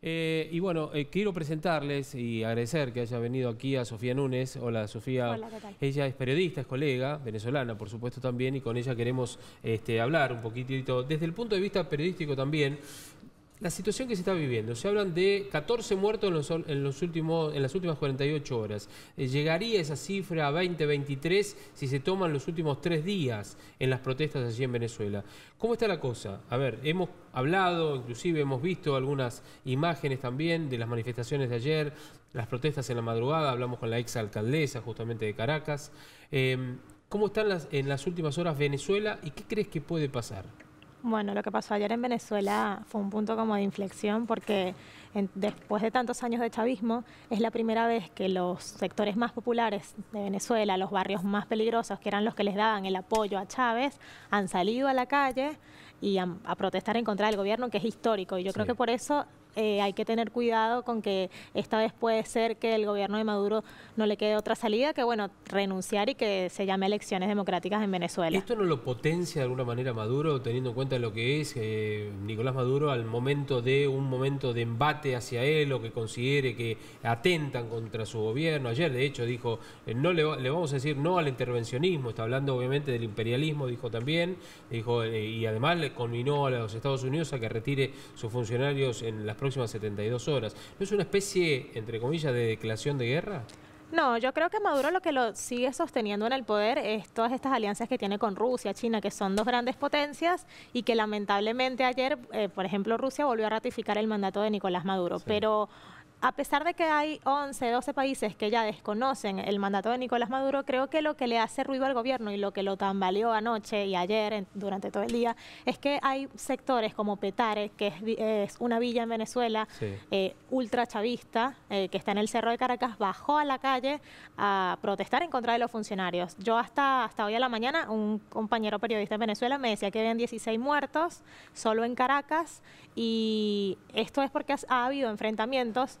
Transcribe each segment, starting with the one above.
Eh, y bueno, eh, quiero presentarles y agradecer que haya venido aquí a Sofía Núñez. Hola Sofía. Ella es periodista, es colega, venezolana por supuesto también, y con ella queremos este, hablar un poquitito desde el punto de vista periodístico también la situación que se está viviendo. Se hablan de 14 muertos en, los, últimos, en las últimas 48 horas. Eh, ¿Llegaría esa cifra a 20, 23 si se toman los últimos tres días en las protestas allí en Venezuela? ¿Cómo está la cosa? A ver, hemos hablado, inclusive hemos visto algunas imágenes también de las manifestaciones de ayer, las protestas en la madrugada, hablamos con la ex alcaldesa justamente de Caracas. Em, ¿Cómo están las, en las últimas horas Venezuela y qué crees que puede pasar? Bueno, lo que pasó ayer en Venezuela fue un punto como de inflexión porque después de tantos años de chavismo es la primera vez que los sectores más populares de Venezuela, los barrios más peligrosos que eran los que les daban el apoyo a Chávez, han salido a la calle y a, protestar en contra del gobierno que es histórico y yo creo que por eso eh, hay que tener cuidado con que esta vez puede ser que el gobierno de Maduro no le quede otra salida que, bueno, renunciar y que se llame elecciones democráticas en Venezuela. ¿Esto no lo potencia de alguna manera Maduro, teniendo en cuenta lo que es eh, Nicolás Maduro al momento de un momento de embate hacia él o que considere que atentan contra su gobierno? Ayer, de hecho, dijo, eh, no le, le, vamos a decir no al intervencionismo, está hablando obviamente del imperialismo, dijo también, dijo y además le conminó a los Estados Unidos a que retire sus funcionarios en las próximas 72 horas. ¿No es una especie, entre comillas, de declaración de guerra? No, yo creo que Maduro lo que lo sigue sosteniendo en el poder es todas estas alianzas que tiene con Rusia, China, que son dos grandes potencias y que lamentablemente ayer, eh, por ejemplo, Rusia volvió a ratificar el mandato de Nicolás Maduro. Pero a pesar de que hay 11, 12 países que ya desconocen el mandato de Nicolás Maduro, creo que lo que le hace ruido al gobierno y lo que lo tambaleó anoche y ayer durante todo el día es que hay sectores como Petare, que es, una villa en Venezuela eh, ultra chavista, eh, que está en el Cerro de Caracas, bajó a la calle a protestar en contra de los funcionarios. Yo hasta, hasta hoy a la mañana, un compañero periodista en Venezuela me decía que habían 16 muertos solo en Caracas y esto es porque ha habido enfrentamientos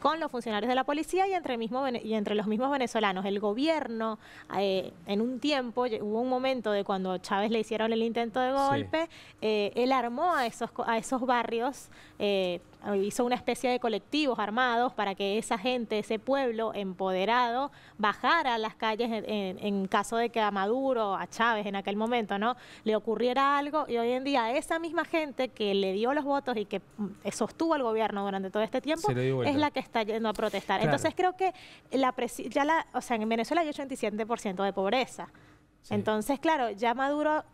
con los funcionarios de la policía y entre, mismo, y entre los mismos venezolanos. El gobierno, eh, en un tiempo, hubo un momento de cuando Chávez le hicieron el intento de golpe, eh, él armó a esos, a esos barrios, eh, hizo una especie de colectivos armados para que esa gente, ese pueblo empoderado, bajara a las calles en, caso de que a Maduro, a Chávez en aquel momento, ¿no? Le ocurriera algo y hoy en día esa misma gente que le dio los votos y que mm, sostuvo al gobierno durante todo este tiempo es la que está yendo a protestar. Entonces creo que la ya la, o sea, en Venezuela hay 87% de pobreza. Entonces, claro, ya Maduro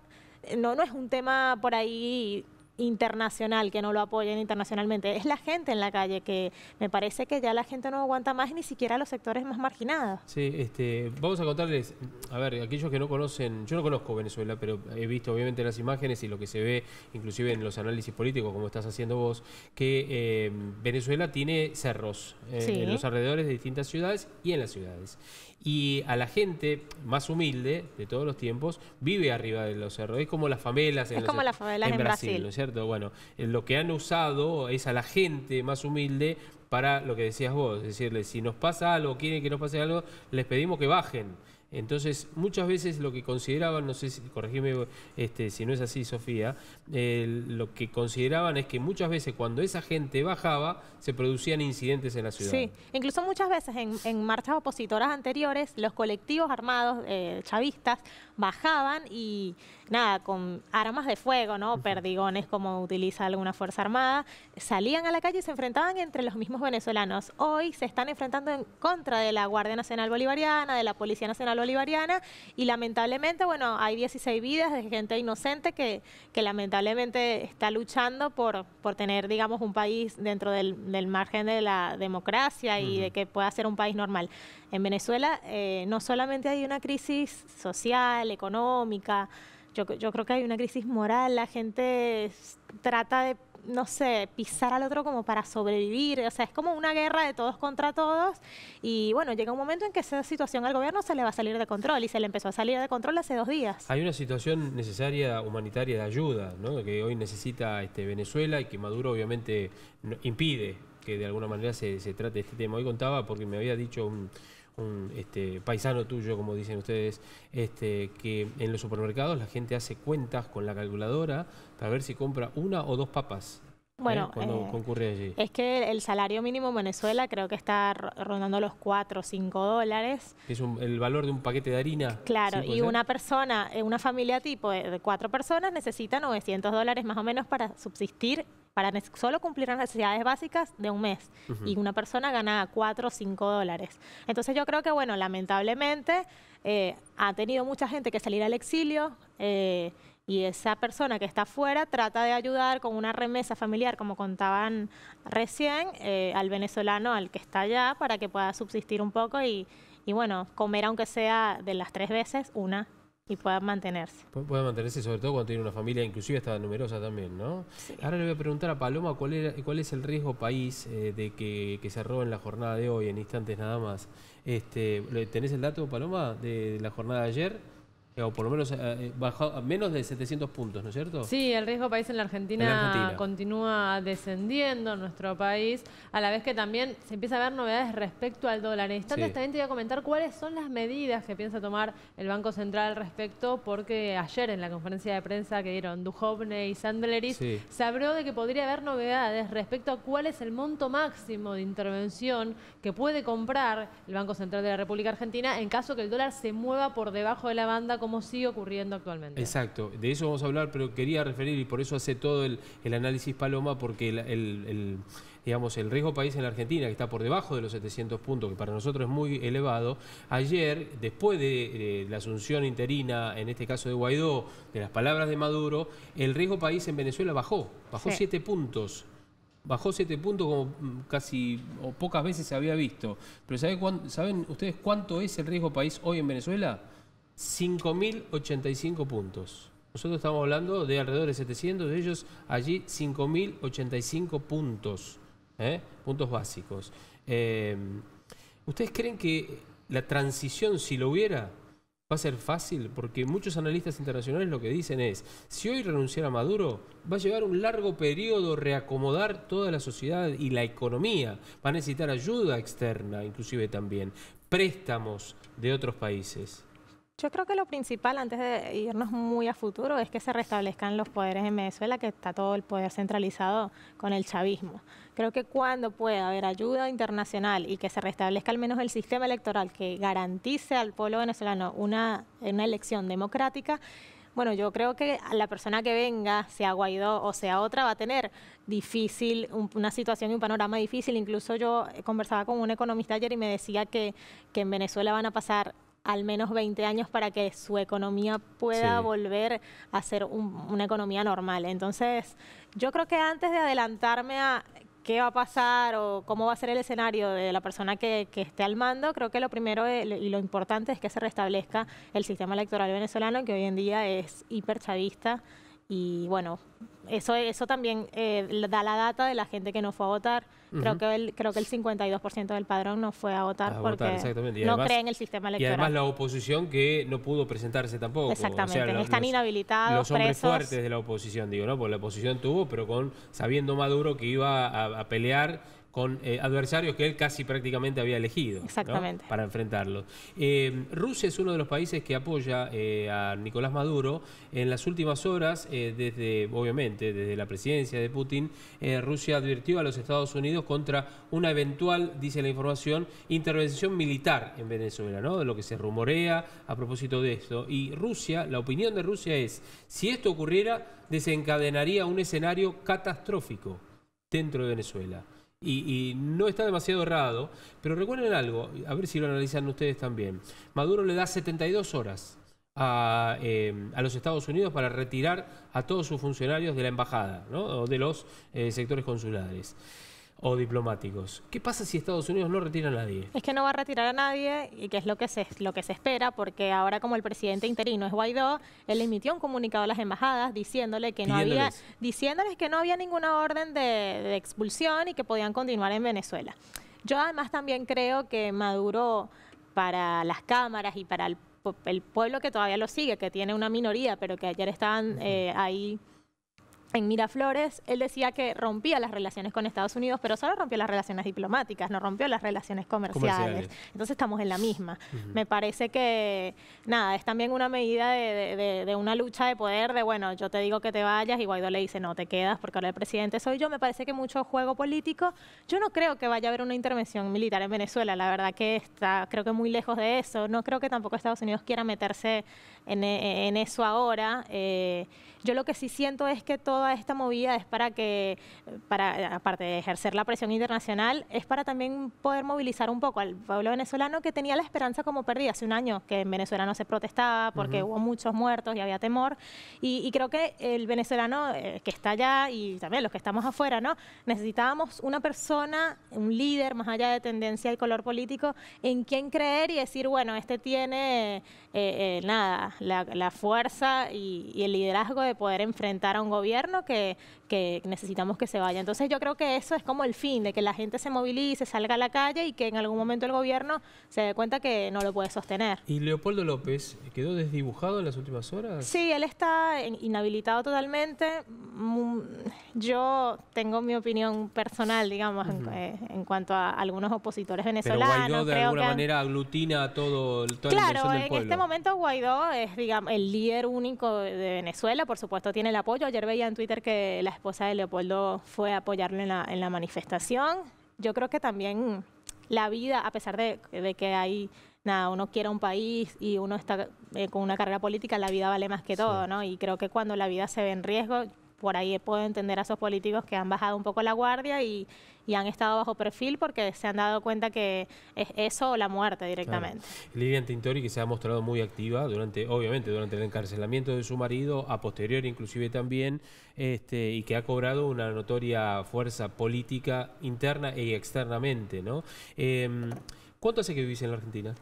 eh, no, no es un tema por ahí internacional que no lo apoyen internacionalmente, es la gente en la calle que me parece que ya la gente no aguanta más ni siquiera los sectores más marginados. Sí, este, vamos a contarles, a ver, aquellos que no conocen, yo no conozco Venezuela, pero he visto obviamente las imágenes y lo que se ve inclusive en los análisis políticos, como estás haciendo vos, que eh, Venezuela tiene cerros eh, en los alrededores de distintas ciudades y en las ciudades. Y a la gente más humilde de todos los tiempos vive arriba de los cerros. Es como las favelas en, es como las favelas Brasil, ¿no es cierto? Bueno, eh, lo que han usado es a la gente más humilde para lo que decías vos, es si nos pasa algo, quieren que nos pase algo, les pedimos que bajen. Entonces, muchas veces lo que consideraban, no sé si corregime este, si no es así, Sofía, lo que consideraban es que muchas veces cuando esa gente bajaba, se producían incidentes en la ciudad. Sí, incluso muchas veces en, marchas opositoras anteriores, los colectivos armados eh, chavistas bajaban y nada, con armas de fuego, ¿no? Perdigones como utiliza alguna Fuerza Armada, salían a la calle y se enfrentaban entre los mismos venezolanos. Hoy se están enfrentando en contra de la Guardia Nacional Bolivariana, de la Policía Nacional Bolivariana y lamentablemente, bueno, hay 16 vidas de gente inocente que, que lamentablemente está luchando por, por tener, digamos, un país dentro del, margen de la democracia y de que pueda ser un país normal. En Venezuela eh, no solamente hay una crisis social, económica, yo, yo creo que hay una crisis moral, la gente trata de no sé, pisar al otro como para sobrevivir. O sea, es como una guerra de todos contra todos. Y bueno, llega un momento en que esa situación al gobierno se le va a salir de control y se le empezó a salir de control hace dos días. Hay una situación necesaria humanitaria de ayuda, ¿no? Que hoy necesita este, Venezuela y que Maduro obviamente impide que de alguna manera se, se trate este tema. Hoy contaba porque me había dicho un un este, paisano tuyo, como dicen ustedes, este, que en los supermercados la gente hace cuentas con la calculadora para ver si compra una o dos papas. ¿eh? Bueno, cuando eh, concurre allí. Es que el salario mínimo en Venezuela creo que está rondando los 4 o 5 dólares. Es el valor de un paquete de harina. Claro, y una persona, eh, una familia tipo de cuatro personas necesita 900 dólares más o menos para subsistir para solo cumplir las necesidades básicas de un mes. Y una persona gana 4 o 5 dólares. Entonces yo creo que, bueno, lamentablemente eh, ha tenido mucha gente que salir al exilio. Eh, y esa persona que está afuera trata de ayudar con una remesa familiar, como contaban recién, eh, al venezolano, al que está allá, para que pueda subsistir un poco y, y bueno, comer aunque sea de las tres veces, una y pueda mantenerse. Puedan mantenerse, sobre todo cuando tiene una familia, inclusive está numerosa también, ¿no? Ahora le voy a preguntar a Paloma cuál, era, cuál es el riesgo país eh, de que, que, se roben la jornada de hoy, en instantes nada más. Este, ¿Tenés el dato, Paloma, de la jornada de ayer? Eh, o por lo menos eh, eh, bajado a menos de 700 puntos, ¿no es cierto? Sí, el riesgo país en la, Argentina, continúa descendiendo en nuestro país, a la vez que también se empieza a ver novedades respecto al dólar. En instantes también te voy a comentar cuáles son las medidas que piensa tomar el Banco Central al respecto, porque ayer en la conferencia de prensa que dieron Duhovne y Sandleris, se habló de que podría haber novedades respecto a cuál es el monto máximo de intervención que puede comprar el Banco Central de la República Argentina en caso que el dólar se mueva por debajo de la banda como como sigue ocurriendo actualmente. Exacto, de eso vamos a hablar, pero quería referir, y por eso hace todo el, análisis Paloma, porque el, digamos, el riesgo país en la Argentina, que está por debajo de los 700 puntos, que para nosotros es muy elevado, ayer, después de la asunción interina, en este caso de Guaidó, de las palabras de Maduro, el riesgo país en Venezuela bajó, bajó 7 puntos. Bajó 7 puntos como mm, casi o pocas veces se había visto. Pero ¿saben ustedes cuánto es el riesgo país hoy en Venezuela? 5.085 puntos. Nosotros estamos hablando de alrededor de 700, de ellos allí 5.085 puntos, ¿eh? puntos básicos. Eh, ¿Ustedes creen que la transición, si lo hubiera, va a ser fácil? Porque muchos analistas internacionales lo que dicen es, si hoy renunciara Maduro, va a llevar un largo periodo reacomodar toda la sociedad y la economía. Va a necesitar ayuda externa, inclusive también, préstamos de otros países. Yo creo que lo principal antes de irnos muy a futuro es que se restablezcan los poderes en Venezuela, que está todo el poder centralizado con el chavismo. Creo que cuando pueda haber ayuda internacional y que se restablezca al menos el sistema electoral que garantice al pueblo venezolano una, una elección democrática, bueno, yo creo que la persona que venga, sea Guaidó o sea otra, va a tener difícil, una situación y un panorama difícil. Incluso yo conversaba con un economista ayer y me decía que, que en Venezuela van a pasar al menos 20 años para que su economía pueda volver a ser una economía normal. Entonces, yo creo que antes de adelantarme a qué va a pasar o cómo va a ser el escenario de la persona que, esté al mando, creo que lo primero eh, y lo importante es que se restablezca el sistema electoral venezolano, que hoy en día es hiperchavista. Y bueno, eso, eso también eh, da la data de la gente que no fue a votar Creo que el creo que el 52% del padrón no fue a votar porque no cree en el sistema electoral. Y además la oposición que no pudo presentarse tampoco. Exactamente, están inhabilitados, Los hombres fuertes de la oposición, digo, ¿no? Porque la oposición tuvo, pero con sabiendo Maduro que iba a, a pelear con eh, adversarios que él casi prácticamente había elegido para enfrentarlo. Eh, Rusia es uno de los países que apoya eh, a Nicolás Maduro. En las últimas horas, desde obviamente desde la presidencia de Putin, Rusia advirtió a los Estados Unidos contra una eventual, dice la información, intervención militar en Venezuela, ¿no? de lo que se rumorea a propósito de esto. Y Rusia, la opinión de Rusia es, si esto ocurriera, desencadenaría un escenario catastrófico dentro de Venezuela. Y, no está demasiado errado, pero recuerden algo, a ver si lo analizan ustedes también. Maduro le da 72 horas a, eh, a los Estados Unidos para retirar a todos sus funcionarios de la embajada ¿no? o de los eh, sectores consulares o diplomáticos. ¿Qué pasa si Estados Unidos no retira a nadie? Es que no va a retirar a nadie y que es lo que se, lo que se espera, porque ahora como el presidente interino es Guaidó, él emitió un comunicado a las embajadas diciéndole que no había, diciéndoles que no había ninguna orden de, expulsión y que podían continuar en Venezuela. Yo además también creo que Maduro para las cámaras y para el, pueblo que todavía lo sigue, que tiene una minoría, pero que ayer estaban eh, ahí en Miraflores, él decía que rompía las relaciones con Estados Unidos, pero solo rompió las relaciones diplomáticas, no rompió las relaciones comerciales. Entonces estamos en la misma. Me parece que, nada, es también una medida de, una lucha de poder, de, bueno, yo te digo que te vayas y Guaidó le dice, no, te quedas porque ahora el presidente soy yo. Me parece que mucho juego político. Yo no creo que vaya a haber una intervención militar en Venezuela, la verdad que está, creo que muy lejos de eso. No creo que tampoco Estados Unidos quiera meterse en, eso ahora. Eh, yo lo que sí siento es que todo toda esta movida es para que, para, aparte de ejercer la presión internacional, es para también poder movilizar un poco al pueblo venezolano que tenía la esperanza como perdida hace un año, que en Venezuela no se protestaba porque hubo muchos muertos y había temor. Y, creo que el venezolano eh, que está allá y también los que estamos afuera, ¿no? Necesitábamos una persona, un líder, más allá de tendencia y color político, en quien creer y decir, bueno, este tiene eh, eh, nada, la, fuerza y el liderazgo de poder enfrentar a un gobierno que necesitamos que se vaya. Entonces yo creo que eso es como el fin, de que la gente se movilice, salga a la calle y que en algún momento el gobierno se dé cuenta que no lo puede sostener. ¿Y Leopoldo López quedó desdibujado en las últimas horas? Sí, él está inhabilitado totalmente yo tengo mi opinión personal, digamos, en, eh, cuanto a algunos opositores venezolanos. Pero Guaidó de alguna manera aglutina a todo el pueblo. Claro, en este momento Guaidó es, digamos, el líder único de Venezuela, por supuesto tiene el apoyo. Ayer veía en Twitter que la esposa de Leopoldo fue a apoyarlo en la, en la manifestación. Yo creo que también la vida, a pesar de, que hay nada, uno quiera un país y uno está eh, con una carrera política, la vida vale más que todo, ¿no? Y creo que cuando la vida se ve en riesgo, por ahí puedo entender a esos políticos que han bajado un poco la guardia y, han estado bajo perfil porque se han dado cuenta que es eso o la muerte directamente. Lilian Tintori, que se ha mostrado muy activa durante, obviamente, durante el encarcelamiento de su marido, a posteriori inclusive también, este, y que ha cobrado una notoria fuerza política interna y e externamente, ¿no? Em, ¿Cuánto hace que vivís en la Argentina?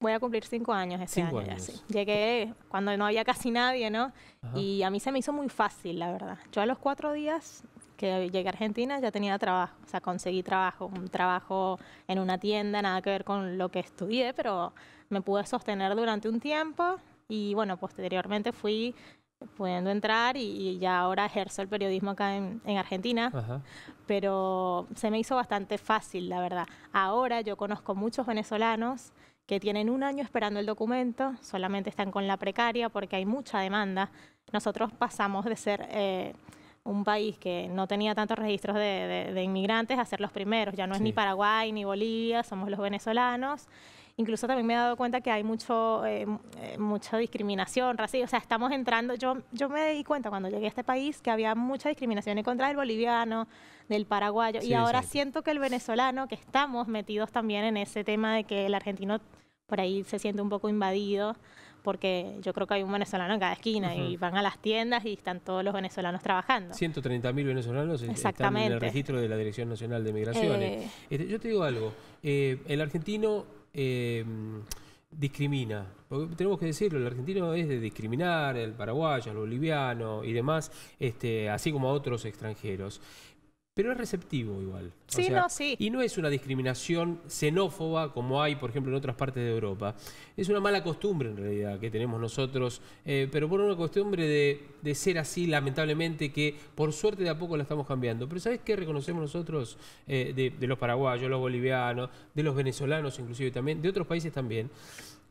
voy a cumplir cinco años ese año. sí. Llegué cuando no había casi nadie, ¿no? Y a mí se me hizo muy fácil, la verdad. Yo a los cuatro días que llegué a Argentina ya tenía trabajo, o sea, conseguí trabajo, un trabajo en una tienda, nada que ver con lo que estudié, pero me pude sostener durante un tiempo y bueno, posteriormente fui pudiendo entrar y, ya ahora ejerzo el periodismo acá en, Argentina, pero se me hizo bastante fácil, la verdad. Ahora yo conozco muchos venezolanos que tienen un año esperando el documento, solamente están con la precaria porque hay mucha demanda. Nosotros pasamos de ser eh, un país que no tenía tantos registros de, inmigrantes a ser los primeros, ya no es ni Paraguay ni Bolivia, somos los venezolanos. Incluso también me he dado cuenta que hay mucho, eh, eh, mucha discriminación, racial, O sea, estamos entrando, yo, yo me di cuenta cuando llegué a este país que había mucha discriminación en contra del boliviano, del paraguayo. y ahora siento que el venezolano, que estamos metidos también en ese tema de que el argentino por ahí se siente un poco invadido porque yo creo que hay un venezolano en cada esquina y van a las tiendas y están todos los venezolanos trabajando. 130.000 venezolanos están en el registro de la Dirección Nacional de Migraciones. Eh. Este, yo te digo algo, el argentino Em, discrimina. tenemos que decirlo, el argentino es de discriminar, el paraguayo, el boliviano y demás, este, así como a otros extranjeros pero es receptivo igual. Y no es una discriminación xenófoba como hay, por ejemplo, en otras partes de Europa. Es una mala costumbre en realidad que tenemos nosotros, eh, pero por una costumbre de, ser así, lamentablemente, que por suerte de a poco la estamos cambiando. Pero ¿sabes qué reconocemos nosotros eh, de, de los paraguayos, los bolivianos, de los venezolanos inclusive también, de otros países también?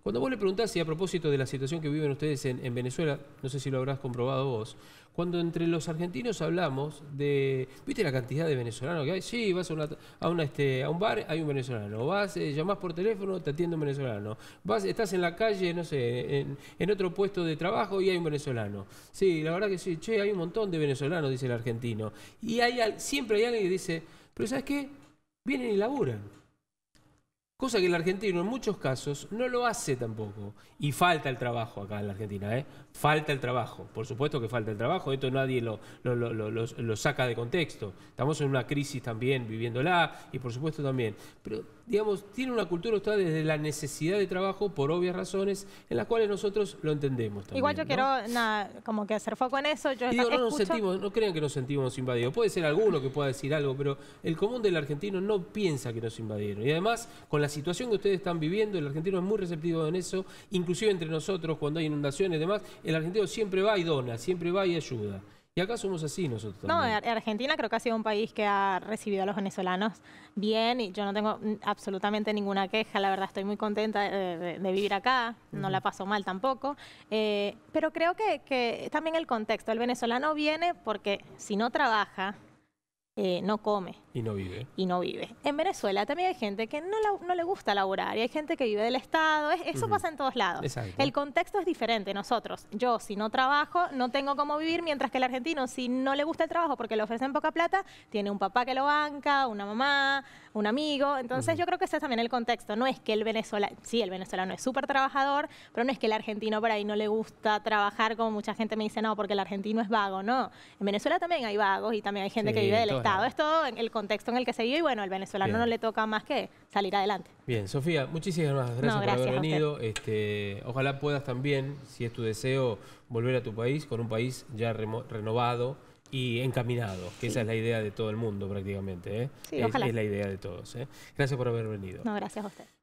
Cuando vos le preguntás, y a propósito de la situación que viven ustedes en, Venezuela, no sé si lo habrás comprobado vos, cuando entre los argentinos hablamos de. ¿Viste la cantidad de venezolanos que hay? Sí, vas a, este, un bar, hay un venezolano. Vas, llamas eh, llamás por teléfono, te atiende un venezolano. Vas, estás en la calle, no sé, en, otro puesto de trabajo y hay un venezolano. Sí, la verdad que sí, che, hay un montón de venezolanos, dice el argentino. Y hay, siempre hay alguien que dice, pero ¿sabes qué? Vienen y laburan. Cosa que el argentino en muchos casos no lo hace tampoco. Y falta el trabajo acá en la Argentina, ¿eh? Falta el trabajo. Por supuesto que falta el trabajo. Esto nadie lo, lo, lo, saca de contexto. Estamos en una crisis también viviéndola y por supuesto también. Pero digamos, tiene una cultura usted desde la necesidad de trabajo por obvias razones, en las cuales nosotros lo entendemos también. Igual yo quiero como que hacer foco en eso. Yo no, sentimos, no crean que nos sentimos invadidos. Puede ser alguno que pueda decir algo, pero el común del argentino no piensa que nos invadieron. Y además, con la situación que ustedes están viviendo, el argentino es muy receptivo en eso, inclusive entre nosotros, cuando hay inundaciones y demás, el argentino siempre va y dona, siempre va y ayuda. Y acá somos así nosotros. No, Argentina creo que ha sido un país que ha recibido a los venezolanos bien y yo no tengo absolutamente ninguna queja, la verdad estoy muy contenta de, vivir acá, no la paso mal tampoco, eh, pero creo que, también el contexto, el venezolano viene porque si no trabaja, eh, no come. Y no vive. Y no vive. En Venezuela también hay gente que no, no le gusta laborar y hay gente que vive del Estado. eso pasa en todos lados. Exacto. El contexto es diferente. Nosotros, yo si no trabajo, no tengo cómo vivir, mientras que el argentino, si no le gusta el trabajo porque le ofrecen poca plata, tiene un papá que lo banca, una mamá, un amigo. Entonces yo creo que ese es también el contexto. No es que el venezolano, sí, el venezolano es súper trabajador, pero no es que el argentino por ahí no le gusta trabajar, como mucha gente me dice, no, porque el argentino es vago. No, en Venezuela también hay vagos y también hay gente que vive del Estado. Es todo el contexto contexto en el que se vive y bueno, al venezolano no le toca más que salir adelante. Bien, Sofía, muchísimas gracias, por haber venido. Este, ojalá puedas también, si es tu deseo, volver a tu país con un país ya renovado y encaminado, que esa es la idea de todo el mundo prácticamente. ¿eh? es, la idea de todos. ¿eh? Gracias por haber venido. No, gracias a usted.